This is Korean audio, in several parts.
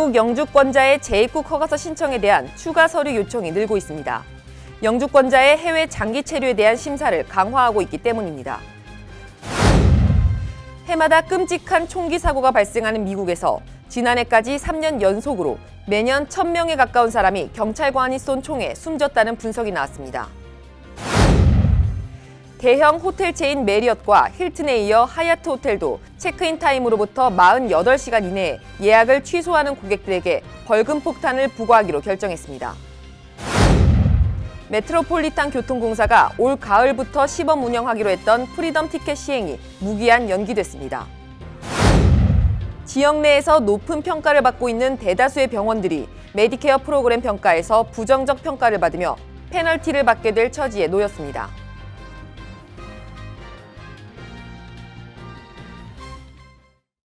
미국 영주권자의 재입국 허가서 신청에 대한 추가 서류 요청이 늘고 있습니다. 영주권자의 해외 장기 체류에 대한 심사를 강화하고 있기 때문입니다. 해마다 끔찍한 총기 사고가 발생하는 미국에서 지난해까지 3년 연속으로 매년 1,000명에 가까운 사람이 경찰관이 쏜 총에 숨졌다는 분석이 나왔습니다. 대형 호텔 체인 메리엇과 힐튼에 이어 하얏트 호텔도 체크인 타임으로부터 48시간 이내에 예약을 취소하는 고객들에게 벌금 폭탄을 부과하기로 결정했습니다. 메트로폴리탄 교통공사가 올 가을부터 시범 운영하기로 했던 프리덤 티켓 시행이 무기한 연기됐습니다. 지역 내에서 높은 평가를 받고 있는 대다수의 병원들이 메디케어 프로그램 평가에서 부정적 평가를 받으며 페널티를 받게 될 처지에 놓였습니다.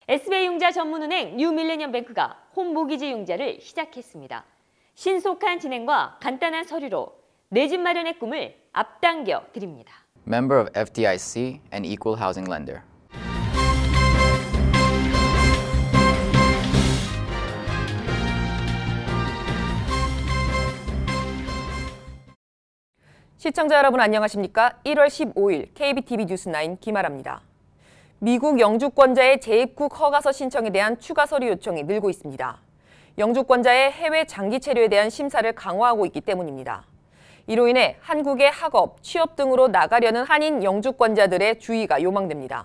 SB융자 전문은행 뉴밀레니엄뱅크가 홈모기지 융자를 시작했습니다. 신속한 진행과 간단한 서류로 내 집 마련의 꿈을 앞당겨 드립니다. Member of FDIC and Equal Housing Lender. 시청자 여러분 안녕하십니까? 1월 15일 KBTV 뉴스9 김아라입니다. 미국 영주권자의 재입국 허가서 신청에 대한 추가 서류 요청이 늘고 있습니다. 영주권자의 해외 장기 체류에 대한 심사를 강화하고 있기 때문입니다. 이로 인해 한국의 학업, 취업 등으로 나가려는 한인 영주권자들의 주의가 요망됩니다.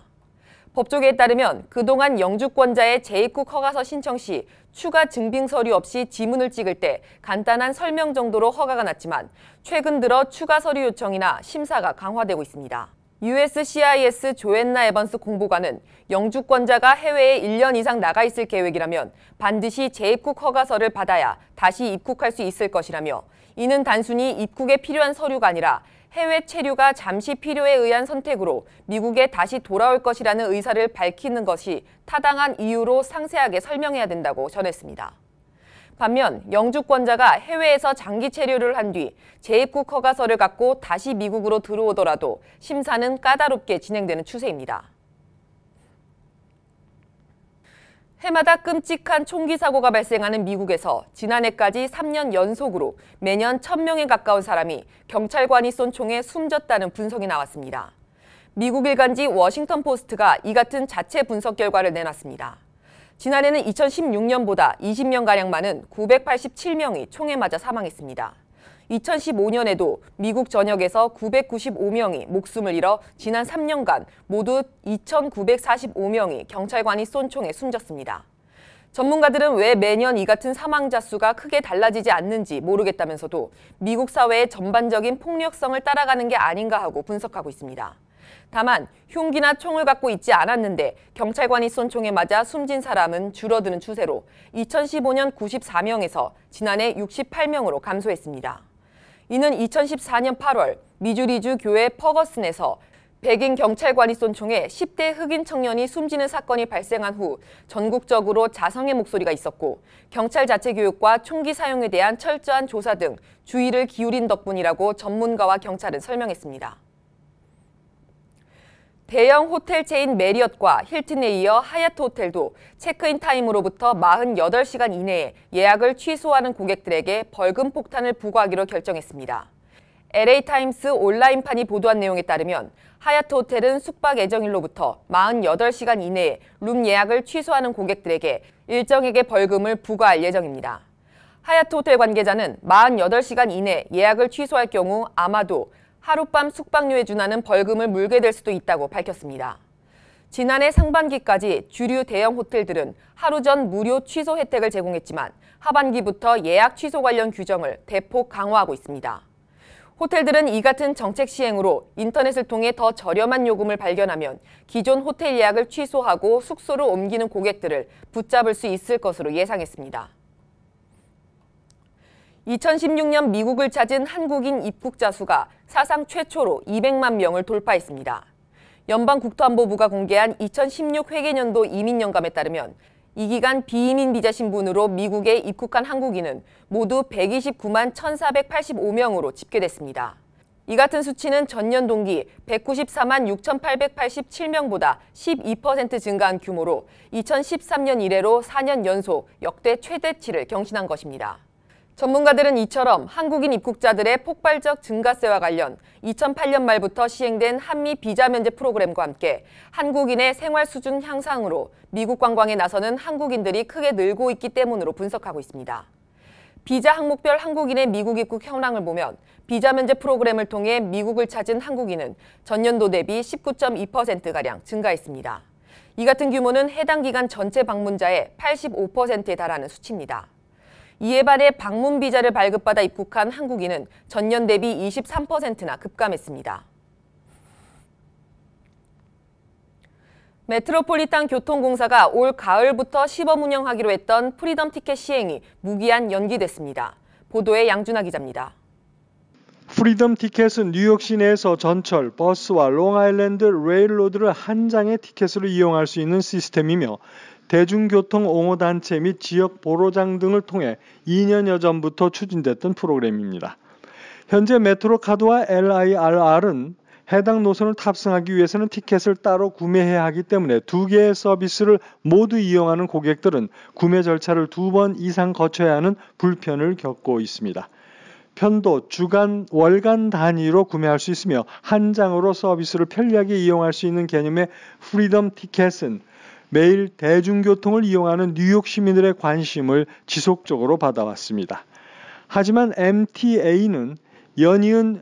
법조계에 따르면 그동안 영주권자의 재입국 허가서 신청 시 추가 증빙 서류 없이 지문을 찍을 때 간단한 설명 정도로 허가가 났지만 최근 들어 추가 서류 요청이나 심사가 강화되고 있습니다. USCIS 조앤나 에반스 공보관은 영주권자가 해외에 1년 이상 나가 있을 계획이라면 반드시 재입국 허가서를 받아야 다시 입국할 수 있을 것이라며 이는 단순히 입국에 필요한 서류가 아니라 해외 체류가 잠시 필요에 의한 선택으로 미국에 다시 돌아올 것이라는 의사를 밝히는 것이 타당한 이유로 상세하게 설명해야 된다고 전했습니다. 반면 영주권자가 해외에서 장기 체류를 한 뒤 재입국 허가서를 갖고 다시 미국으로 들어오더라도 심사는 까다롭게 진행되는 추세입니다. 해마다 끔찍한 총기 사고가 발생하는 미국에서 지난해까지 3년 연속으로 매년 1,000명에 가까운 사람이 경찰관이 쏜 총에 숨졌다는 분석이 나왔습니다. 미국 일간지 워싱턴 포스트가 이 같은 자체 분석 결과를 내놨습니다. 지난해는 2016년보다 20년가량 많은 987명이 총에 맞아 사망했습니다. 2015년에도 미국 전역에서 995명이 목숨을 잃어 지난 3년간 모두 2,945명이 경찰관이 쏜 총에 숨졌습니다. 전문가들은 왜 매년 이 같은 사망자 수가 크게 달라지지 않는지 모르겠다면서도 미국 사회의 전반적인 폭력성을 따라가는 게 아닌가 하고 분석하고 있습니다. 다만 흉기나 총을 갖고 있지 않았는데 경찰관이 쏜 총에 맞아 숨진 사람은 줄어드는 추세로 2015년 94명에서 지난해 68명으로 감소했습니다. 이는 2014년 8월 미주리주 교회 퍼거슨에서 백인 경찰관이 쏜 총에 10대 흑인 청년이 숨지는 사건이 발생한 후 전국적으로 자성의 목소리가 있었고 경찰 자체 교육과 총기 사용에 대한 철저한 조사 등 주의를 기울인 덕분이라고 전문가와 경찰은 설명했습니다. 대형 호텔 체인 메리엇과 힐튼에 이어 하얏트 호텔도 체크인 타임으로부터 48시간 이내에 예약을 취소하는 고객들에게 벌금 폭탄을 부과하기로 결정했습니다. LA타임스 온라인판이 보도한 내용에 따르면 하얏트 호텔은 숙박 예정일로부터 48시간 이내에 룸 예약을 취소하는 고객들에게 일정액의 벌금을 부과할 예정입니다. 하얏트 호텔 관계자는 48시간 이내 예약을 취소할 경우 아마도 하룻밤 숙박료에 준하는 벌금을 물게 될 수도 있다고 밝혔습니다. 지난해 상반기까지 주류 대형 호텔들은 하루 전 무료 취소 혜택을 제공했지만 하반기부터 예약 취소 관련 규정을 대폭 강화하고 있습니다. 호텔들은 이 같은 정책 시행으로 인터넷을 통해 더 저렴한 요금을 발견하면 기존 호텔 예약을 취소하고 숙소로 옮기는 고객들을 붙잡을 수 있을 것으로 예상했습니다. 2016년 미국을 찾은 한국인 입국자 수가 사상 최초로 200만 명을 돌파했습니다. 연방 국토안보부가 공개한 2016 회계년도 이민연감에 따르면 이 기간 비이민 비자 신분으로 미국에 입국한 한국인은 모두 129만 1,485명으로 집계됐습니다. 이 같은 수치는 전년 동기 194만 6,887명보다 12% 증가한 규모로 2013년 이래로 4년 연속 역대 최대치를 경신한 것입니다. 전문가들은 이처럼 한국인 입국자들의 폭발적 증가세와 관련 2008년 말부터 시행된 한미 비자 면제 프로그램과 함께 한국인의 생활 수준 향상으로 미국 관광에 나서는 한국인들이 크게 늘고 있기 때문으로 분석하고 있습니다. 비자 항목별 한국인의 미국 입국 현황을 보면 비자 면제 프로그램을 통해 미국을 찾은 한국인은 전년도 대비 19.2%가량 증가했습니다. 이 같은 규모는 해당 기간 전체 방문자의 85%에 달하는 수치입니다. 이에 반해 방문 비자를 발급받아 입국한 한국인은 전년 대비 23%나 급감했습니다. 메트로폴리탄 교통공사가 올 가을부터 시범 운영하기로 했던 프리덤 티켓 시행이 무기한 연기됐습니다. 보도에 양준하 기자입니다. 프리덤 티켓은 뉴욕 시내에서 전철, 버스와 롱아일랜드 레일로드를 한 장의 티켓으로 이용할 수 있는 시스템이며 대중교통 옹호단체 및 지역 보로장 등을 통해 2년여 전부터 추진됐던 프로그램입니다. 현재 메트로카드와 LIRR은 해당 노선을 탑승하기 위해서는 티켓을 따로 구매해야 하기 때문에 두 개의 서비스를 모두 이용하는 고객들은 구매 절차를 두 번 이상 거쳐야 하는 불편을 겪고 있습니다. 편도 주간, 월간 단위로 구매할 수 있으며 한 장으로 서비스를 편리하게 이용할 수 있는 개념의 프리덤 티켓은 매일 대중교통을 이용하는 뉴욕 시민들의 관심을 지속적으로 받아왔습니다. 하지만 MTA는 연이은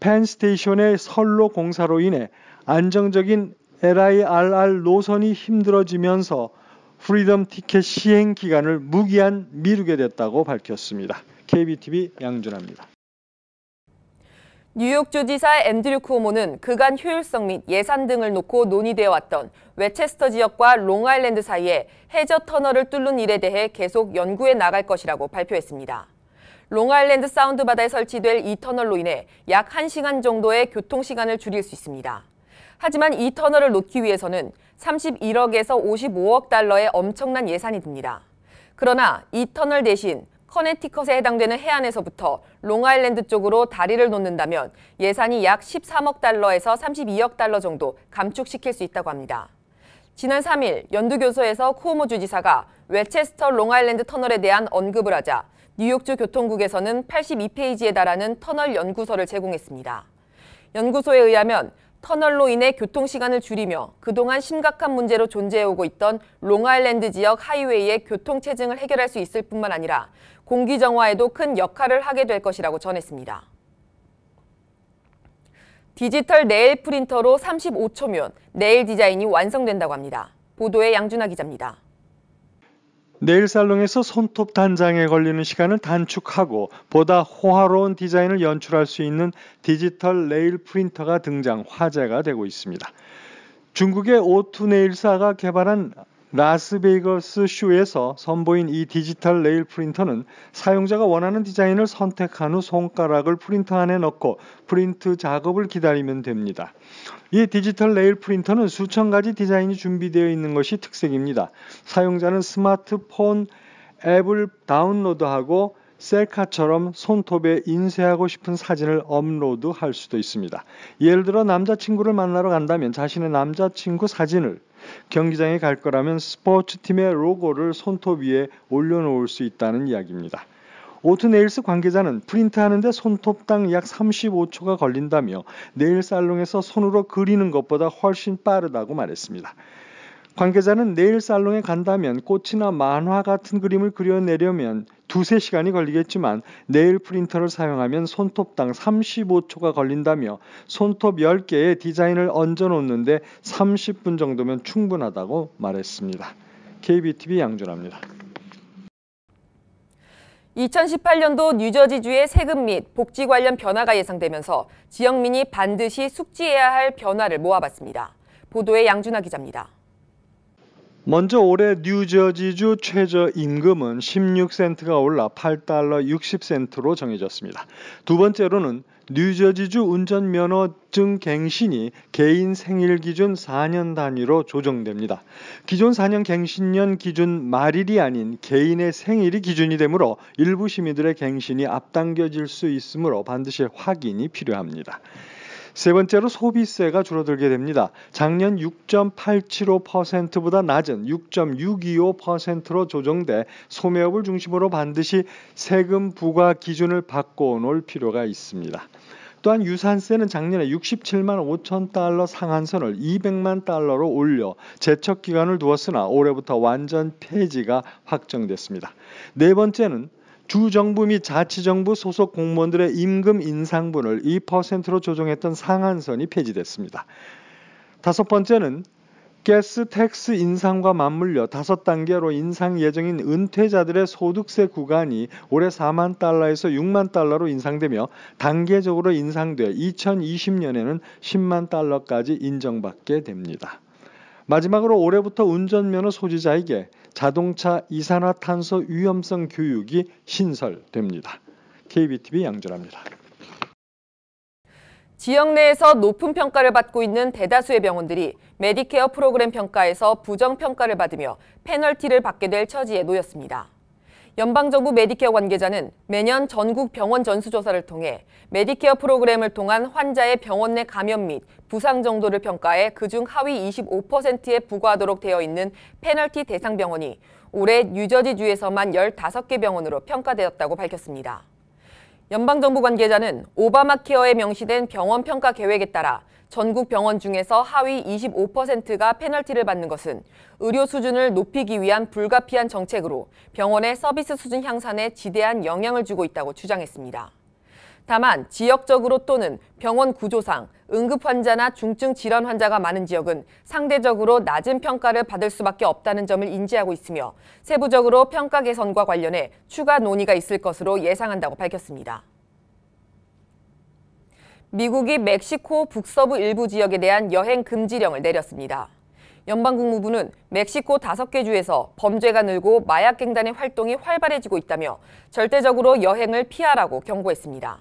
펜스테이션의 선로 공사로 인해 안정적인 LIRR 노선이 힘들어지면서 프리덤 티켓 시행 기간을 무기한 미루게 됐다고 밝혔습니다. KBTV 양준아입니다. 뉴욕주지사 앤드류 쿠오모는 그간 효율성 및 예산 등을 놓고 논의되어 왔던 웨체스터 지역과 롱아일랜드 사이에 해저 터널을 뚫는 일에 대해 계속 연구해 나갈 것이라고 발표했습니다. 롱아일랜드 사운드 바다에 설치될 이 터널로 인해 약 1시간 정도의 교통시간을 줄일 수 있습니다. 하지만 이 터널을 놓기 위해서는 31억에서 55억 달러의 엄청난 예산이 듭니다. 그러나 이 터널 대신 커네티컷에 해당되는 해안에서부터 롱아일랜드 쪽으로 다리를 놓는다면 예산이 약 13억 달러에서 32억 달러 정도 감축시킬 수 있다고 합니다. 지난 3일 연두교소에서코오모 주지사가 웨체스터 롱아일랜드 터널에 대한 언급을 하자 뉴욕주 교통국에서는 82페이지에 달하는 터널 연구서를 제공했습니다. 연구소에 의하면 터널로 인해 교통시간을 줄이며 그동안 심각한 문제로 존재해오고 있던 롱아일랜드 지역 하이웨이의 교통체증을 해결할 수 있을 뿐만 아니라 공기 정화에도 큰 역할을 하게 될 것이라고 전했습니다. 디지털 네일 프린터로 35초면 네일 디자인이 완성된다고 합니다. 보도에 양준하 기자입니다. 네일 살롱에서 손톱 단장에 걸리는 시간을 단축하고 보다 호화로운 디자인을 연출할 수 있는 디지털 네일 프린터가 등장 화제가 되고 있습니다. 중국의 오투 네일사가 개발한 라스베이거스 쇼에서 선보인 이 디지털 레일 프린터는 사용자가 원하는 디자인을 선택한 후 손가락을 프린터 안에 넣고 프린트 작업을 기다리면 됩니다. 이 디지털 레일 프린터는 수천 가지 디자인이 준비되어 있는 것이 특색입니다. 사용자는 스마트폰 앱을 다운로드하고 셀카처럼 손톱에 인쇄하고 싶은 사진을 업로드할 수도 있습니다. 예를 들어 남자친구를 만나러 간다면 자신의 남자친구 사진을 경기장에 갈 거라면 스포츠팀의 로고를 손톱 위에 올려놓을 수 있다는 이야기입니다. 오트네일스 관계자는 프린트하는데 손톱당 약 35초가 걸린다며 네일 살롱에서 손으로 그리는 것보다 훨씬 빠르다고 말했습니다. 관계자는 네일 살롱에 간다면 꽃이나 만화 같은 그림을 그려내려면 두세 시간이 걸리겠지만 네일 프린터를 사용하면 손톱당 35초가 걸린다며 손톱 10개의 디자인을 얹어 놓는데 30분 정도면 충분하다고 말했습니다. KBTV 양준입니다 2018년도 뉴저지주의 세금 및 복지 관련 변화가 예상되면서 지역민이 반드시 숙지해야 할 변화를 모아봤습니다. 보도에 양준하 기자입니다. 먼저 올해 뉴저지주 최저임금은 16센트가 올라 8달러 60센트로 정해졌습니다. 두 번째로는 뉴저지주 운전면허증 갱신이 개인 생일 기준 4년 단위로 조정됩니다. 기존 4년 갱신년 기준 말일이 아닌 개인의 생일이 기준이 되므로 일부 시민들의 갱신이 앞당겨질 수 있으므로 반드시 확인이 필요합니다. 세 번째로 소비세가 줄어들게 됩니다. 작년 6.875%보다 낮은 6.625%로 조정돼 소매업을 중심으로 반드시 세금 부과 기준을 바꿔 놓을 필요가 있습니다. 또한 유산세는 작년에 67만 5천 달러 상한선을 200만 달러로 올려 제척 기간을 두었으나 올해부터 완전 폐지가 확정됐습니다. 네 번째는 주정부 및 자치정부 소속 공무원들의 임금 인상분을 2%로 조정했던 상한선이 폐지됐습니다. 다섯 번째는 가스 텍스 인상과 맞물려 다섯 단계로 인상 예정인 은퇴자들의 소득세 구간이 올해 4만 달러에서 6만 달러로 인상되며 단계적으로 인상돼 2020년에는 10만 달러까지 인정받게 됩니다. 마지막으로 올해부터 운전면허 소지자에게 자동차 이산화탄소 위험성 교육이 신설됩니다. KBTV 양준합니다. 지역 내에서 높은 평가를 받고 있는 대다수의 병원들이 메디케어 프로그램 평가에서 부정평가를 받으며 페널티를 받게 될 처지에 놓였습니다. 연방정부 메디케어 관계자는 매년 전국 병원 전수조사를 통해 메디케어 프로그램을 통한 환자의 병원 내 감염 및 부상 정도를 평가해 그중 하위 25%에 부과하도록 되어 있는 페널티 대상 병원이 올해 뉴저지주에서만 15개 병원으로 평가되었다고 밝혔습니다. 연방정부 관계자는 오바마 케어에 명시된 병원 평가 계획에 따라 전국 병원 중에서 하위 25%가 페널티를 받는 것은 의료 수준을 높이기 위한 불가피한 정책으로 병원의 서비스 수준 향상에 지대한 영향을 주고 있다고 주장했습니다. 다만 지역적으로 또는 병원 구조상 응급 환자나 중증 질환 환자가 많은 지역은 상대적으로 낮은 평가를 받을 수밖에 없다는 점을 인지하고 있으며 세부적으로 평가 개선과 관련해 추가 논의가 있을 것으로 예상한다고 밝혔습니다. 미국이 멕시코 북서부 일부 지역에 대한 여행 금지령을 내렸습니다. 연방국무부는 멕시코 다섯 개 주에서 범죄가 늘고 마약갱단의 활동이 활발해지고 있다며 절대적으로 여행을 피하라고 경고했습니다.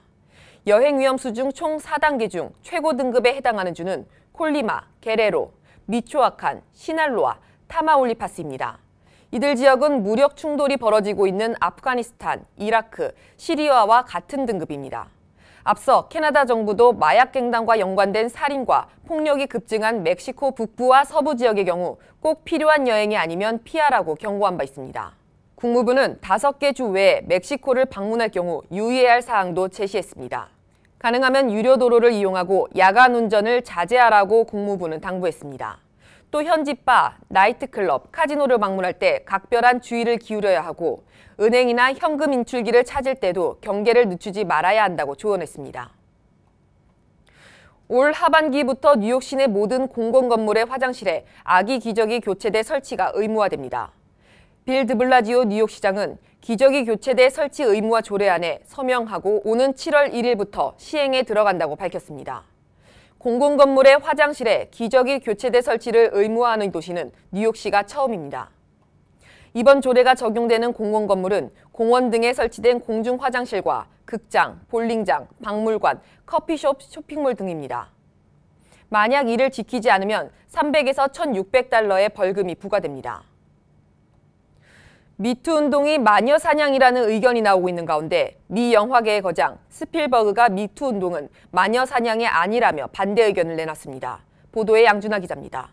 여행 위험 수중 총 4단계 중 최고 등급에 해당하는 주는 콜리마, 게레로, 미초아칸, 시날로아, 타마올리파스입니다. 이들 지역은 무력 충돌이 벌어지고 있는 아프가니스탄, 이라크, 시리아와 같은 등급입니다. 앞서 캐나다 정부도 마약갱단과 연관된 살인과 폭력이 급증한 멕시코 북부와 서부 지역의 경우 꼭 필요한 여행이 아니면 피하라고 경고한 바 있습니다. 국무부는 5개 주 외에 멕시코를 방문할 경우 유의해야 할 사항도 제시했습니다. 가능하면 유료 도로를 이용하고 야간 운전을 자제하라고 국무부는 당부했습니다. 또 현지 바, 나이트클럽, 카지노를 방문할 때 각별한 주의를 기울여야 하고 은행이나 현금 인출기를 찾을 때도 경계를 늦추지 말아야 한다고 조언했습니다. 올 하반기부터 뉴욕 시내 모든 공공 건물의 화장실에 아기 기저귀 교체대 설치가 의무화됩니다. 빌 드블라지오 뉴욕시장은 기저귀 교체대 설치 의무화 조례안에 서명하고 오는 7월 1일부터 시행에 들어간다고 밝혔습니다. 공공건물의 화장실에 기저귀 교체대 설치를 의무화하는 도시는 뉴욕시가 처음입니다. 이번 조례가 적용되는 공공건물은 공원 등에 설치된 공중 화장실과 극장, 볼링장, 박물관, 커피숍, 쇼핑몰 등입니다. 만약 이를 지키지 않으면 300에서 1,600달러의 벌금이 부과됩니다. 미투 운동이 마녀 사냥이라는 의견이 나오고 있는 가운데 미 영화계의 거장 스필버그가 미투 운동은 마녀 사냥이 아니라며 반대 의견을 내놨습니다. 보도에 양준하 기자입니다.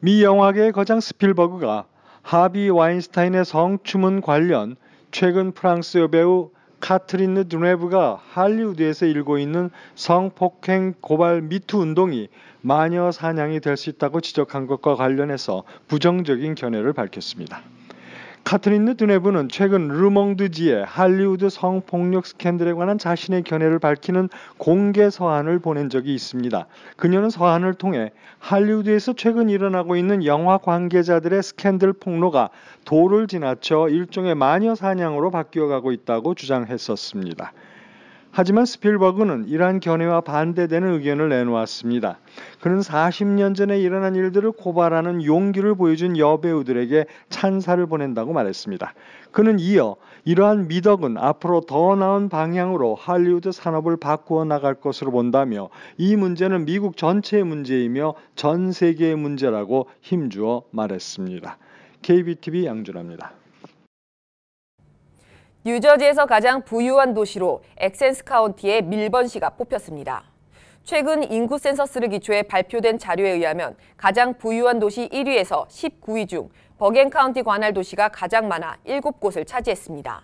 미 영화계의 거장 스필버그가 하비 와인스타인의 성추문 관련 최근 프랑스 여배우 카트린느 드네브가 할리우드에서 일고 있는 성폭행 고발 미투 운동이 마녀 사냥이 될 수 있다고 지적한 것과 관련해서 부정적인 견해를 밝혔습니다. 카트린느 드네브는 최근 르몽드지에 할리우드 성폭력 스캔들에 관한 자신의 견해를 밝히는 공개 서한을 보낸 적이 있습니다. 그녀는 서한을 통해 할리우드에서 최근 일어나고 있는 영화 관계자들의 스캔들 폭로가 도를 지나쳐 일종의 마녀 사냥으로 바뀌어 가고 있다고 주장했었습니다. 하지만 스필버그는 이러한 견해와 반대되는 의견을 내놓았습니다. 그는 40년 전에 일어난 일들을 고발하는 용기를 보여준 여배우들에게 찬사를 보낸다고 말했습니다. 그는 이어 이러한 미덕은 앞으로 더 나은 방향으로 할리우드 산업을 바꾸어 나갈 것으로 본다며 이 문제는 미국 전체의 문제이며 전 세계의 문제라고 힘주어 말했습니다. KBTV 양준합니다. 뉴저지에서 가장 부유한 도시로 엑센스 카운티의 밀번시가 뽑혔습니다. 최근 인구 센서스를 기초해 발표된 자료에 의하면 가장 부유한 도시 1위에서 19위 중 버겐 카운티 관할 도시가 가장 많아 7곳을 차지했습니다.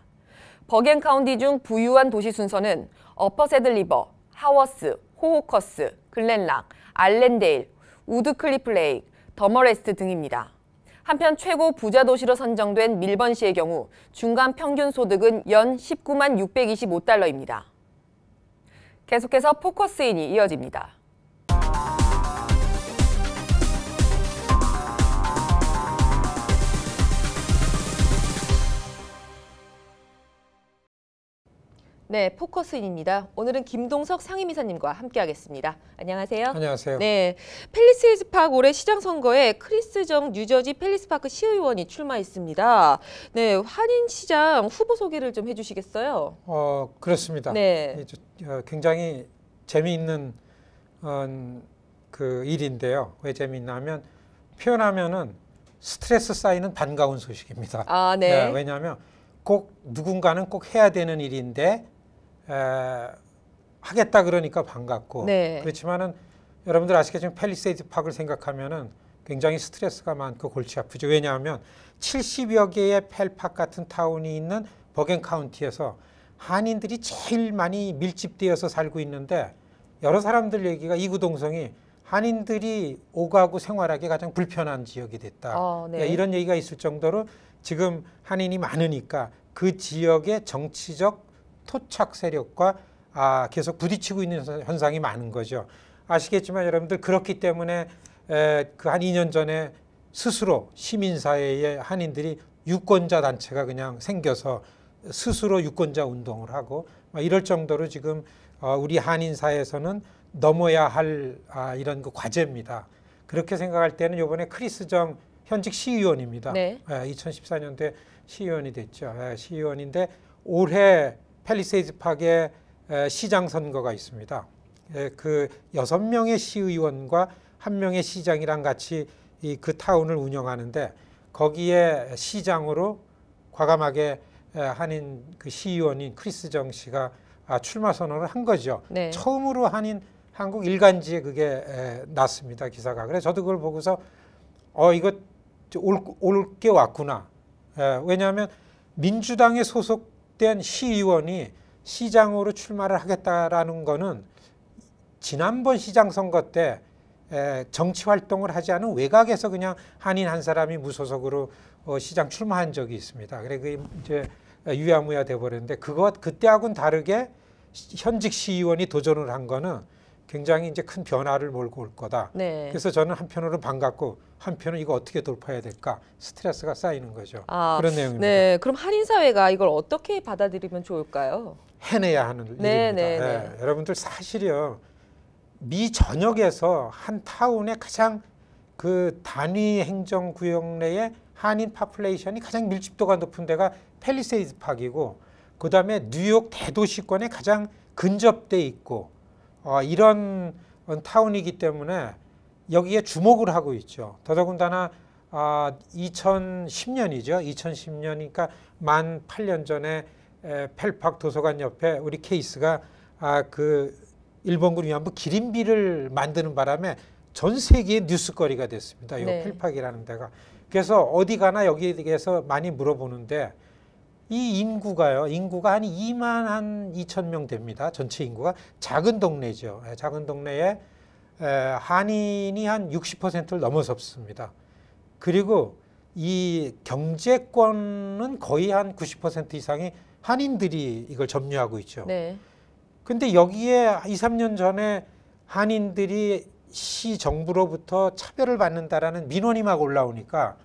버겐 카운티 중 부유한 도시 순서는 어퍼 세들리버, 하워스, 호호커스, 글렌락, 알렌데일, 우드클리플레이 더머레스트 등입니다. 한편 최고 부자 도시로 선정된 밀번시의 경우 중간 평균 소득은 연 19만 625달러입니다. 계속해서 포커스인이 이어집니다. 네, 포커스인입니다. 오늘은 김동석 상임이사님과 함께하겠습니다. 안녕하세요. 안녕하세요. 네, 펠리스이즈 파크 올해 시장 선거에 크리스정 뉴저지 펠리스 파크 시의원이 출마했습니다. 네, 한인 시장 후보 소개를 좀 해주시겠어요? 어, 그렇습니다. 네, 어, 굉장히 재미있는 어, 그 일인데요. 왜 재미있냐면 표현하면은 스트레스 쌓이는 반가운 소식입니다. 아, 네. 네 왜냐하면 꼭 누군가는 꼭 해야 되는 일인데 에, 하겠다 그러니까 반갑고 네. 그렇지만은 여러분들 아시겠지만 팰리세이드 팍을 생각하면은 굉장히 스트레스가 많고 골치 아프죠. 왜냐하면 70여 개의 펠팍 같은 타운이 있는 버겐 카운티에서 한인들이 제일 많이 밀집되어서 살고 있는데 여러 사람들 얘기가 이구동성이 한인들이 오가고 생활하기 가장 불편한 지역이 됐다. 어, 네. 이런 얘기가 있을 정도로 지금 한인이 많으니까 그 지역의 정치적 토착 세력과 아, 계속 부딪히고 있는 현상이 많은 거죠. 아시겠지만 여러분들 그렇기 때문에 그 한 2년 전에 스스로 시민사회의 한인들이 유권자 단체가 그냥 생겨서 스스로 유권자 운동을 하고 막 이럴 정도로 지금 어, 우리 한인사회에서는 넘어야 할 아, 이런 그 과제입니다. 그렇게 생각할 때는 요번에 크리스정 현직 시의원입니다. 네. 2014년도에 예, 시의원이 됐죠. 예, 시의원인데 올해 팰리세이즈 파의 시장 선거가 있습니다. 그 여섯 명의 시의원과 한 명의 시장이랑 같이 그 타운을 운영하는데 거기에 시장으로 과감하게 한인 그 시의원인 크리스 정 씨가 아, 출마 선언을 한 거죠. 네. 처음으로 한인 한국 일간지에 그게 났습니다 기사가. 그래 저도 그걸 보고서 어 이거 올게 왔구나. 왜냐하면 민주당에 소속 된 시의원이 시장으로 출마를 하겠다라는 거는 지난번 시장 선거 때 정치 활동을 하지 않은 외곽에서 그냥 한인 한 사람이 무소속으로 어, 시장 출마한 적이 있습니다. 그래 그 이제 유야무야 돼버렸는데 그것 그때하고는 다르게 현직 시의원이 도전을 한 거는 굉장히 이제 큰 변화를 몰고 올 거다. 네. 그래서 저는 한편으로 반갑고 한편은 이거 어떻게 돌파해야 될까 스트레스가 쌓이는 거죠. 아, 그런 내용입니다. 네, 그럼 한인 사회가 이걸 어떻게 받아들이면 좋을까요? 해내야 하는 네, 일입니다. 네, 예, 네. 여러분들 사실이요 미 전역에서 한 타운의 가장 그 단위 행정 구역 내에 한인 파플레이션이 가장 밀집도가 높은 데가 펠리세이드 팍이고 그 다음에 뉴욕 대도시권에 가장 근접돼 있고 어, 이런 어, 타운이기 때문에 여기에 주목을 하고 있죠. 더더군다나 아, 2010년이죠. 2010년이니까 만 8년 전에 에, 펠팍 도서관 옆에 우리 케이스가 아, 그 일본군 위안부 기린비를 만드는 바람에 전 세계의 뉴스거리가 됐습니다. 이 네. 펠팍이라는 데가. 그래서 어디 가나 여기에 대해서 많이 물어보는데 이 인구가요. 인구가 한 2만 한 2천 명 됩니다. 전체 인구가 작은 동네죠. 예, 작은 동네에 한인이 한 60%를 넘어섰습니다. 그리고 이 경제권은 거의 한 90% 이상이 한인들이 이걸 점유하고 있죠. 네. 근데 여기에 2, 3년 전에 한인들이 시 정부로부터 차별을 받는다라는 민원이 막 올라오니까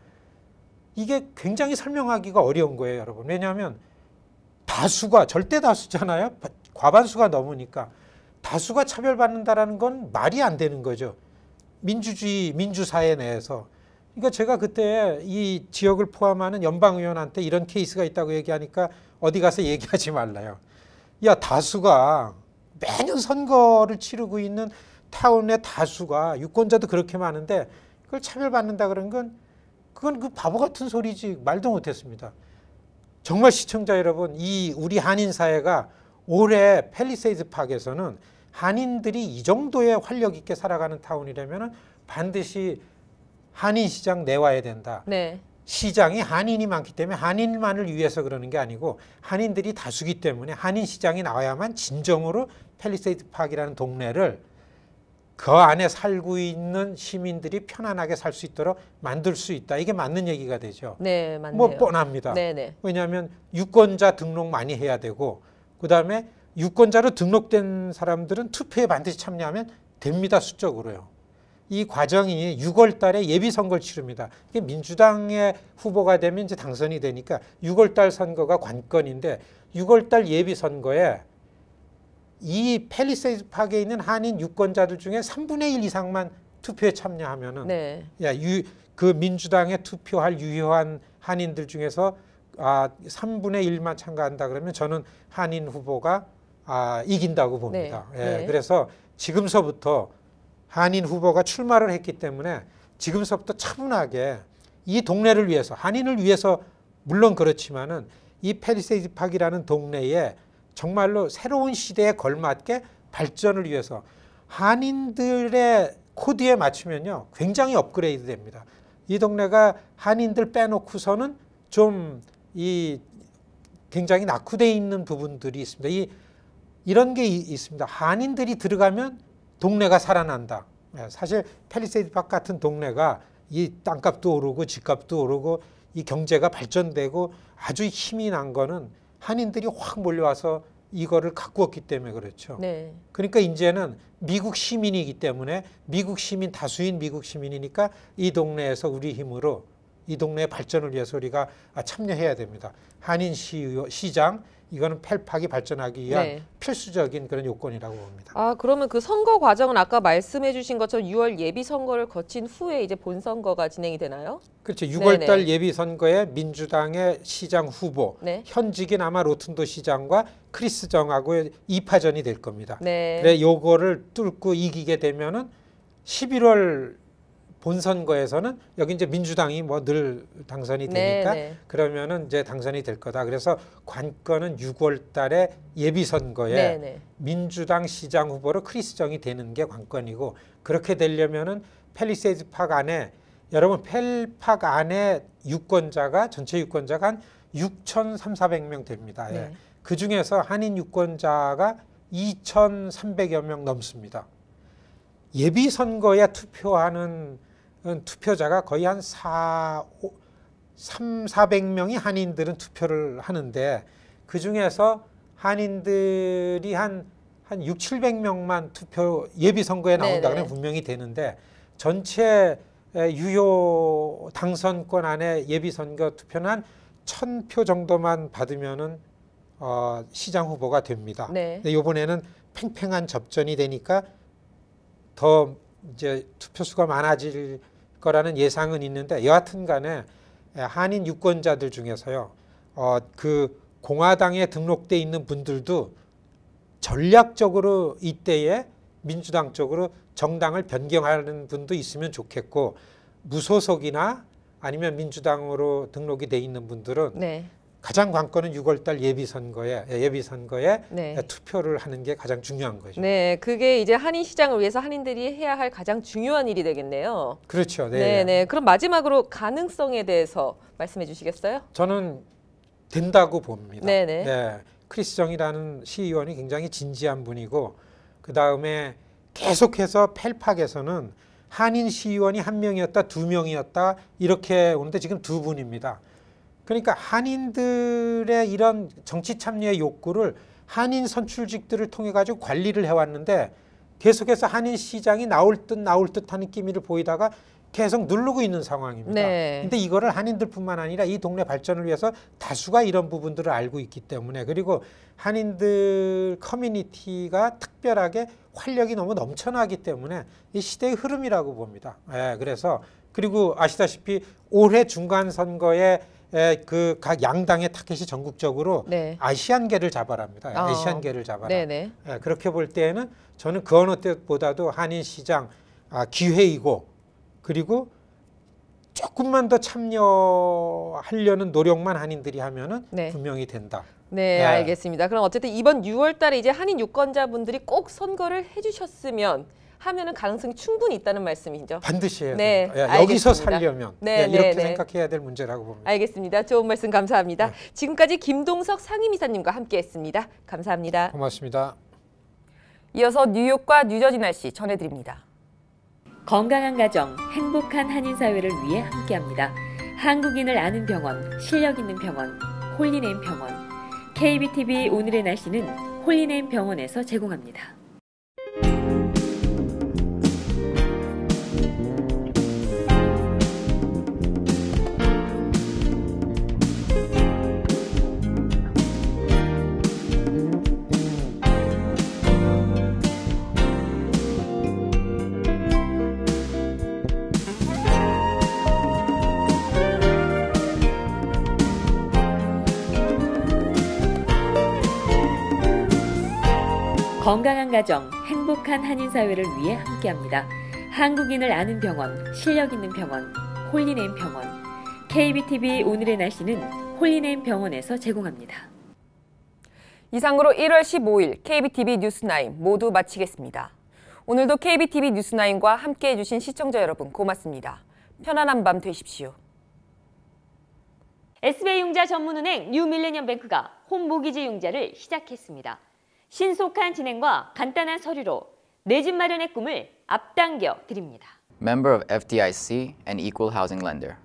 이게 굉장히 설명하기가 어려운 거예요, 여러분. 왜냐하면 다수가 절대 다수잖아요. 과반수가 넘으니까 다수가 차별받는다라는 건 말이 안 되는 거죠. 민주주의, 민주사회 내에서. 그러니까 제가 그때 이 지역을 포함하는 연방의원한테 이런 케이스가 있다고 얘기하니까 어디 가서 얘기하지 말라요. 야, 다수가 매년 선거를 치르고 있는 타운의 다수가 유권자도 그렇게 많은데 그걸 차별받는다 그런 건 그건 그 바보 같은 소리지 말도 못했습니다. 정말 시청자 여러분, 이 우리 한인 사회가 올해 펠리세이즈 팍에서는 한인들이 이 정도의 활력 있게 살아가는 타운이라면 반드시 한인 시장 내와야 된다. 네. 시장이 한인이 많기 때문에 한인만을 위해서 그러는 게 아니고 한인들이 다수기 때문에 한인 시장이 나와야만 진정으로 펠리세이드 파크라는 동네를 그 안에 살고 있는 시민들이 편안하게 살 수 있도록 만들 수 있다. 이게 맞는 얘기가 되죠. 네, 맞네요. 뭐 뻔합니다. 네네. 네. 왜냐하면 유권자 등록 많이 해야 되고 그 다음에 유권자로 등록된 사람들은 투표에 반드시 참여하면 됩니다. 수적으로요. 이 과정이 6월 달에 예비선거를 치릅니다. 이게 민주당의 후보가 되면 이제 당선이 되니까 6월 달 선거가 관건인데 6월 달 예비선거에 이 펠리세이드 파에 있는 한인 유권자들 중에 3분의 1 이상만 투표에 참여하면은 네. 야, 유, 그 민주당에 투표할 유효한 한인들 중에서 아, 3분의 1만 참가한다 그러면 저는 한인 후보가 아, 이긴다고 봅니다. 네. 예, 네. 그래서 지금서부터 한인 후보가 출마를 했기 때문에 지금서부터 차분하게 이 동네를 위해서 한인을 위해서 물론 그렇지만은 이 페리세이드 팍이라는 동네에 정말로 새로운 시대에 걸맞게 발전을 위해서 한인들의 코드에 맞추면요 굉장히 업그레이드 됩니다. 이 동네가 한인들 빼놓고서는 좀이 굉장히 낙후되어 있는 부분들이 있습니다. 이 이런 게 있습니다. 한인들이 들어가면 동네가 살아난다. 예, 사실 펠리세이드파 같은 동네가 이 땅값도 오르고 집값도 오르고 이 경제가 발전되고 아주 힘이 난 거는 한인들이 확 몰려와서 이거를 가꾸었기 때문에 그렇죠. 네. 그러니까 이제는 미국 시민이기 때문에 미국 시민 다수인 미국 시민이니까 이 동네에서 우리 힘으로 이 동네의 발전을 위해서 우리가 아, 참여해야 됩니다. 한인 시장 이거는 펠팍이 발전하기 위한 네. 필수적인 그런 요건이라고 봅니다. 아 그러면 그 선거 과정은 아까 말씀해주신 것처럼 6월 예비 선거를 거친 후에 이제 본 선거가 진행이 되나요? 그렇죠. 6월달 예비 선거에 민주당의 시장 후보 네. 현직인 아마 로튼도 시장과 크리스 정하고 2파전이 될 겁니다. 네. 그래 요거를 뚫고 이기게 되면은 11월 본선거에서는 여기 이제 민주당이 뭐 늘 당선이 네, 되니까 네, 네. 그러면은 이제 당선이 될 거다. 그래서 관건은 6월 달에 예비선거에 네, 네, 민주당 시장 후보로 크리스정이 되는 게 관건이고 그렇게 되려면은 펠리세이드 팍 안에 여러분 펠팍 안에 유권자가 전체 유권자가 한 6,3,400명 됩니다. 예. 네. 그 중에서 한인 유권자가 2,300여 명 넘습니다. 예비 선거에 투표하는 투표자가 거의 한 4, 5, 3, 400명이 한인들은 투표를 하는데 그 중에서 한인들이 한, 한 6, 700명만 투표 예비선거에 네, 나온다 그러면 네. 분명히 되는데 전체 유효 당선권 안에 예비선거 투표는 한 1000표 정도만 받으면은 어, 시장 후보가 됩니다. 네. 근데 이번에는 팽팽한 접전이 되니까 더 이제 투표수가 많아질 거라는 예상은 있는데 여하튼 간에 한인 유권자들 중에서요. 어, 그 공화당에 등록돼 있는 분들도 전략적으로 이때에 민주당 쪽으로 정당을 변경하는 분도 있으면 좋겠고 무소속이나 아니면 민주당으로 등록이 돼 있는 분들은 네. 가장 관건은 6월달 예비선거에 예, 예비선거에 네. 투표를 하는 게 가장 중요한 거죠. 네, 그게 이제 한인 시장을 위해서 한인들이 해야 할 가장 중요한 일이 되겠네요. 그렇죠. 네, 네. 네. 그럼 마지막으로 가능성에 대해서 말씀해 주시겠어요? 저는 된다고 봅니다. 네, 네. 네. 크리스정이라는 시의원이 굉장히 진지한 분이고 그 다음에 계속해서 펠팍에서는 한인 시의원이 한 명이었다 두 명이었다 이렇게 오는데 지금 두 분입니다. 그러니까 한인들의 이런 정치 참여의 욕구를 한인 선출직들을 통해 가지고 관리를 해왔는데 계속해서 한인 시장이 나올 듯 나올 듯 하는 기미를 보이다가 계속 누르고 있는 상황입니다. 네. 근데 이거를 한인들뿐만 아니라 이 동네 발전을 위해서 다수가 이런 부분들을 알고 있기 때문에 그리고 한인들 커뮤니티가 특별하게 활력이 너무 넘쳐나기 때문에 이 시대의 흐름이라고 봅니다. 예, 그래서 그리고 아시다시피 올해 중간 선거에 예, 그각 양당의 타겟이 전국적으로 네. 아시안계를 잡아랍니다. 아. 아시안계를 잡아라. 예, 그렇게 볼 때에는 저는 그 어느 때보다도 한인 시장 아, 기회이고 그리고 조금만 더 참여하려는 노력만 한인들이 하면은 네. 분명히 된다. 네, 네, 알겠습니다. 그럼 어쨌든 이번 6월 달에 이제 한인 유권자분들이 꼭 선거를 해주셨으면 하면은 가능성이 충분히 있다는 말씀이죠. 반드시 해야 네, 됩 예, 여기서 살려면 네, 예, 네, 이렇게 네. 생각해야 될 문제라고 봅니다. 알겠습니다. 좋은 말씀 감사합니다. 네. 지금까지 김동석 상임이사님과 함께했습니다. 감사합니다. 고맙습니다. 이어서 뉴욕과 뉴저지 날씨 전해드립니다. 건강한 가정, 행복한 한인 사회를 위해 함께합니다. 한국인을 아는 병원, 실력 있는 병원, 홀리네임 병원. KBTV 오늘의 날씨는 홀리네임 병원에서 제공합니다. 건강한 가정, 행복한 한인 사회를 위해 함께합니다. 한국인을 아는 병원, 실력 있는 병원, 홀리네임 병원. KBTV 오늘의 날씨는 홀리네임 병원에서 제공합니다. 이상으로 1월 15일 KBTV 뉴스나인 모두 마치겠습니다. 오늘도 KBTV 뉴스나인과 함께해 주신 시청자 여러분 고맙습니다. 편안한 밤 되십시오. SBA융자 전문은행 뉴밀레니엄뱅크가 홈모기지 융자를 시작했습니다. 신속한 진행과 간단한 서류로 내 집 마련의 꿈을 앞당겨 드립니다. Member of FDIC and Equal Housing Lender.